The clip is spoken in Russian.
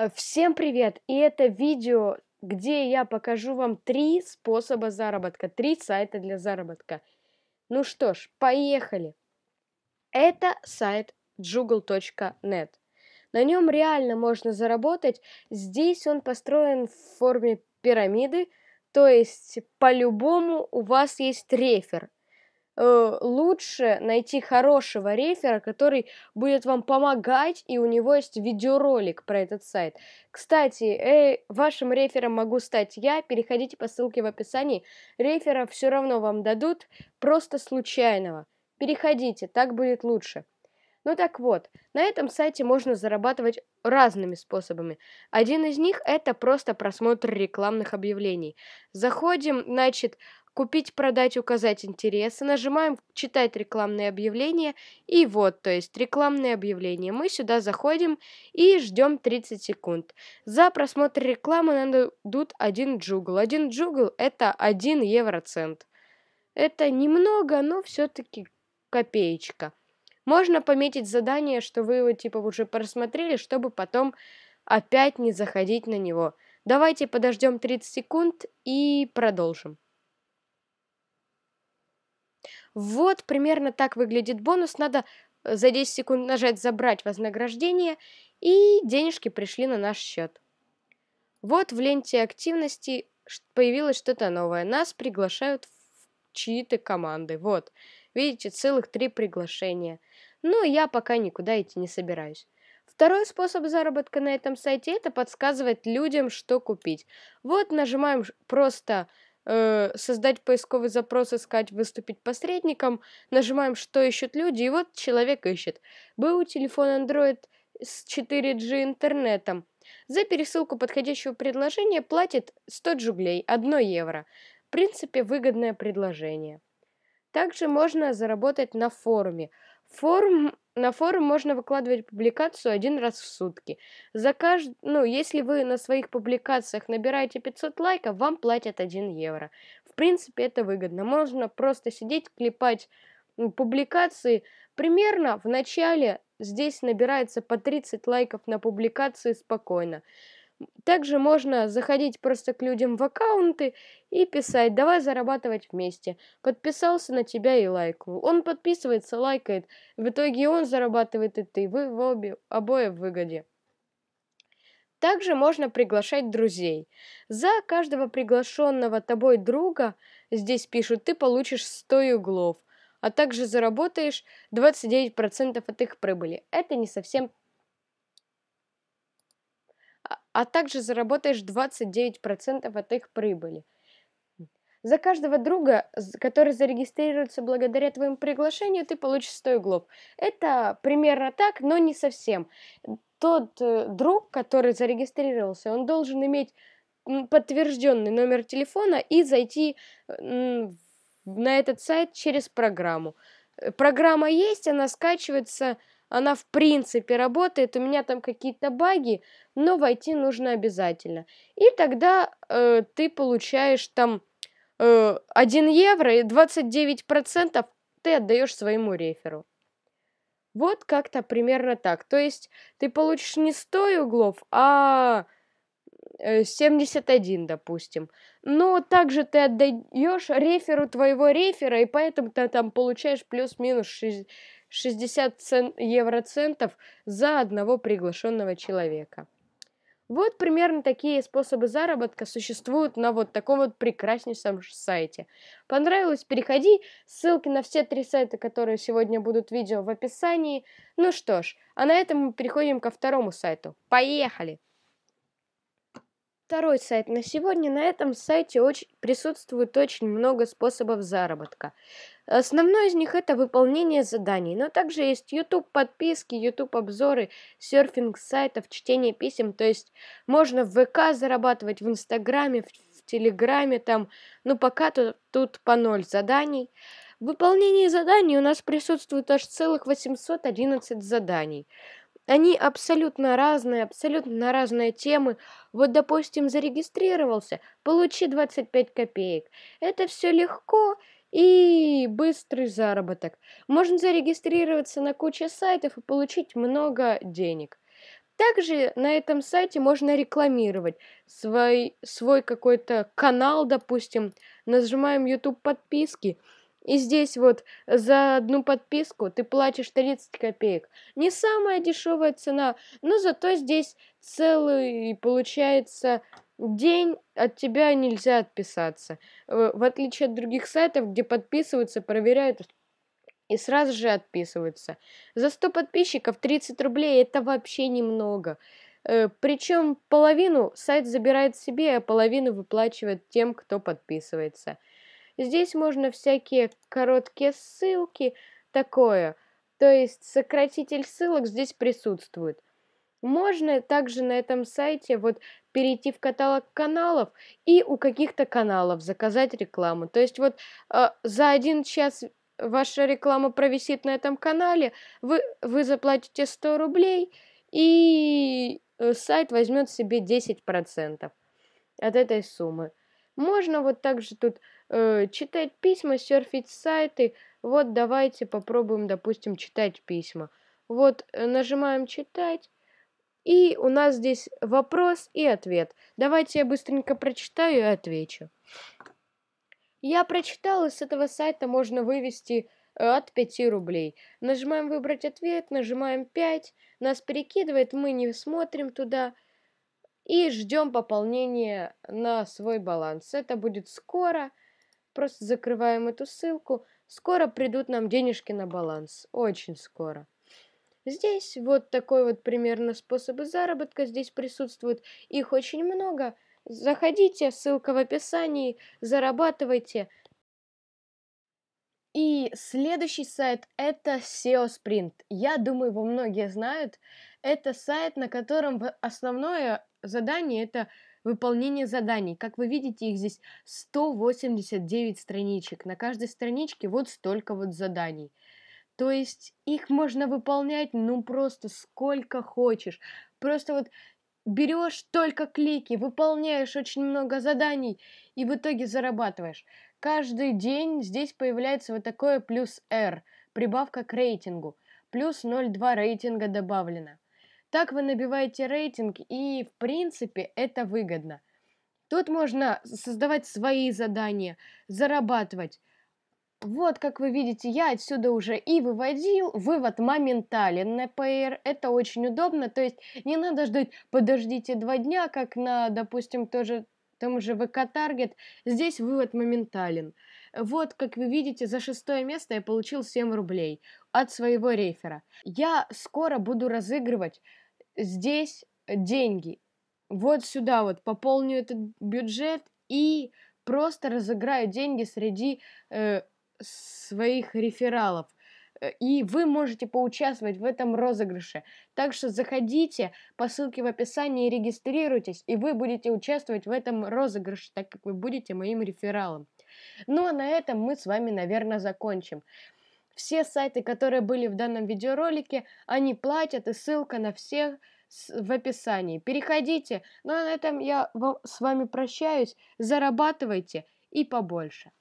Э, всем привет! И это видео, где я покажу вам три способа заработка, три сайта для заработка. Ну что ж, поехали! Это сайт juggle.net. На нем реально можно заработать. Здесь он построен в форме пирамиды, то есть по-любому у вас есть рефер. Э, лучше найти хорошего рефера, который будет вам помогать, и у него есть видеоролик про этот сайт. Кстати, э, вашим рефером могу стать я, переходите по ссылке в описании. Рефера все равно вам дадут, просто случайного. Переходите, так будет лучше. Ну так вот, на этом сайте можно зарабатывать разными способами. Один из них это просто просмотр рекламных объявлений. Заходим, значит, купить, продать, указать интересы, нажимаем читать рекламные объявления, и вот, то есть рекламные объявления. Мы сюда заходим и ждем 30 секунд. За просмотр рекламы нам дадут один джугл. один джугл это один евроцент. Это немного, но все-таки копеечка. Можно пометить задание, что вы его типа уже просмотрели, чтобы потом опять не заходить на него. Давайте подождем 30 секунд и продолжим. Вот примерно так выглядит бонус. Надо э, за 10 секунд нажать «Забрать вознаграждение», и денежки пришли на наш счет. Вот в ленте активности появилось что-то новое. Нас приглашают в чьи-то команды. Вот, видите, целых три приглашения. Но ну, я пока никуда идти не собираюсь. Второй способ заработка на этом сайте – это подсказывать людям, что купить. Вот нажимаем просто Э, создать поисковый запрос, искать, выступить посредником. Нажимаем, что ищут люди, и вот человек ищет. Был телефон Android с 4G интернетом. За пересылку подходящего предложения платит 100 джуглей, 1 евро. В принципе, выгодное предложение. Также можно заработать на форуме. Форум на форум можно выкладывать публикацию один раз в сутки. За кажд... ну, если вы на своих публикациях набираете 500 лайков, вам платят 1 евро. В принципе, это выгодно. Можно просто сидеть, клепать публикации. Примерно в начале здесь набирается по 30 лайков на публикации спокойно. Также можно заходить просто к людям в аккаунты и писать «давай зарабатывать вместе». Подписался на тебя и лайкнул. Он подписывается, лайкает. В итоге он зарабатывает и ты. Вы в обе, обои в выгоде. Также можно приглашать друзей. За каждого приглашенного тобой друга, здесь пишут, ты получишь 100 углов, а также заработаешь 29% от их прибыли. Это не совсем а также заработаешь 29% от их прибыли. За каждого друга, который зарегистрируется благодаря твоему приглашению, ты получишь 100 углов. Это примерно так, но не совсем. Тот э, друг, который зарегистрировался, он должен иметь подтвержденный номер телефона и зайти на этот сайт через программу. Э, программа есть, она скачивается она в принципе работает, у меня там какие-то баги, но войти нужно обязательно. И тогда э, ты получаешь там э, 1 евро и 29% ты отдаешь своему реферу. Вот как-то примерно так. То есть ты получишь не 100 углов, а 71, э, допустим. Но также ты отдаешь реферу твоего рефера, и поэтому ты там получаешь плюс-минус 6 60 цен, евроцентов за одного приглашенного человека. Вот примерно такие способы заработка существуют на вот таком вот прекраснейшем сайте. Понравилось? Переходи. Ссылки на все три сайта, которые сегодня будут в видео в описании. Ну что ж, а на этом мы переходим ко второму сайту. Поехали! второй сайт на сегодня. На этом сайте очень, присутствует очень много способов заработка. Основной из них это выполнение заданий, но также есть YouTube подписки, YouTube обзоры, серфинг сайтов, чтение писем, то есть можно в ВК зарабатывать, в Инстаграме, в, в Телеграме там, ну пока тут, тут по ноль заданий. В выполнении заданий у нас присутствует аж целых 811 заданий. Они абсолютно разные, абсолютно разные темы. Вот, допустим, зарегистрировался, получи 25 копеек. Это все легко и быстрый заработок. Можно зарегистрироваться на куче сайтов и получить много денег. Также на этом сайте можно рекламировать свой, свой какой-то канал, допустим. Нажимаем YouTube подписки – и здесь вот за одну подписку ты платишь 30 копеек. Не самая дешевая цена, но зато здесь целый, получается, день от тебя нельзя отписаться. Э, в отличие от других сайтов, где подписываются, проверяют и сразу же отписываются. За 100 подписчиков 30 рублей это вообще немного. Э, причем половину сайт забирает себе, а половину выплачивает тем, кто подписывается. Здесь можно всякие короткие ссылки, такое. То есть сократитель ссылок здесь присутствует. Можно также на этом сайте вот перейти в каталог каналов и у каких-то каналов заказать рекламу. То есть вот э, за один час ваша реклама провисит на этом канале, вы, вы заплатите 100 рублей и э, сайт возьмет себе 10% от этой суммы. Можно вот также тут Э, читать письма, серфить сайты. Вот давайте попробуем, допустим, читать письма. Вот э, нажимаем читать. И у нас здесь вопрос и ответ. Давайте я быстренько прочитаю и отвечу. Я прочитал, и с этого сайта можно вывести э, от 5 рублей. Нажимаем выбрать ответ, нажимаем 5, нас перекидывает, мы не смотрим туда и ждем пополнения на свой баланс. Это будет скоро. Просто закрываем эту ссылку. Скоро придут нам денежки на баланс. Очень скоро. Здесь вот такой вот примерно способы заработка здесь присутствуют. Их очень много. Заходите, ссылка в описании, зарабатывайте. И следующий сайт это SEO Sprint. Я думаю, его многие знают. Это сайт, на котором основное задание это Выполнение заданий. Как вы видите, их здесь 189 страничек. На каждой страничке вот столько вот заданий. То есть их можно выполнять, ну, просто сколько хочешь. Просто вот берешь только клики, выполняешь очень много заданий и в итоге зарабатываешь. Каждый день здесь появляется вот такое плюс R, прибавка к рейтингу. Плюс 0,2 рейтинга добавлено. Так вы набиваете рейтинг, и в принципе это выгодно. Тут можно создавать свои задания, зарабатывать. Вот, как вы видите, я отсюда уже и выводил. Вывод моментален на PR. Это очень удобно. То есть не надо ждать, подождите два дня, как на, допустим, тоже, том же VK Target, Здесь вывод моментален. Вот, как вы видите, за шестое место я получил 7 рублей от своего рефера. Я скоро буду разыгрывать здесь деньги. Вот сюда вот пополню этот бюджет и просто разыграю деньги среди э, своих рефералов. Э, и вы можете поучаствовать в этом розыгрыше. Так что заходите по ссылке в описании и регистрируйтесь, и вы будете участвовать в этом розыгрыше, так как вы будете моим рефералом. Ну а на этом мы с вами, наверное, закончим. Все сайты, которые были в данном видеоролике, они платят, и ссылка на всех в описании. Переходите. Ну а на этом я с вами прощаюсь. Зарабатывайте и побольше.